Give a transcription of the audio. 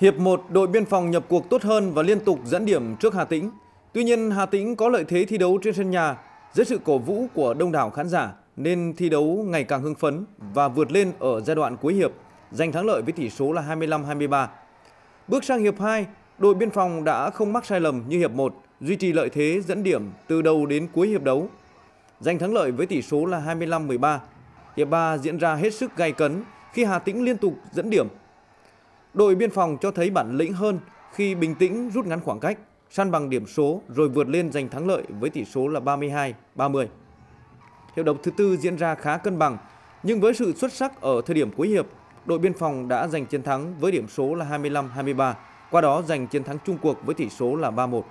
Hiệp 1, đội biên phòng nhập cuộc tốt hơn và liên tục dẫn điểm trước Hà Tĩnh. Tuy nhiên, Hà Tĩnh có lợi thế thi đấu trên sân nhà dưới sự cổ vũ của đông đảo khán giả nên thi đấu ngày càng hưng phấn và vượt lên ở giai đoạn cuối hiệp, giành thắng lợi với tỷ số là 25-23. Bước sang hiệp 2, đội biên phòng đã không mắc sai lầm như hiệp 1, duy trì lợi thế dẫn điểm từ đầu đến cuối hiệp đấu. Giành thắng lợi với tỷ số là 25-13. Hiệp 3 diễn ra hết sức gay cấn khi Hà Tĩnh liên tục dẫn điểm Đội biên phòng cho thấy bản lĩnh hơn khi bình tĩnh rút ngắn khoảng cách, săn bằng điểm số rồi vượt lên giành thắng lợi với tỷ số là 32-30. Hiệp đấu thứ tư diễn ra khá cân bằng, nhưng với sự xuất sắc ở thời điểm cuối hiệp, đội biên phòng đã giành chiến thắng với điểm số là 25-23, qua đó giành chiến thắng chung cuộc với tỷ số là 3-1.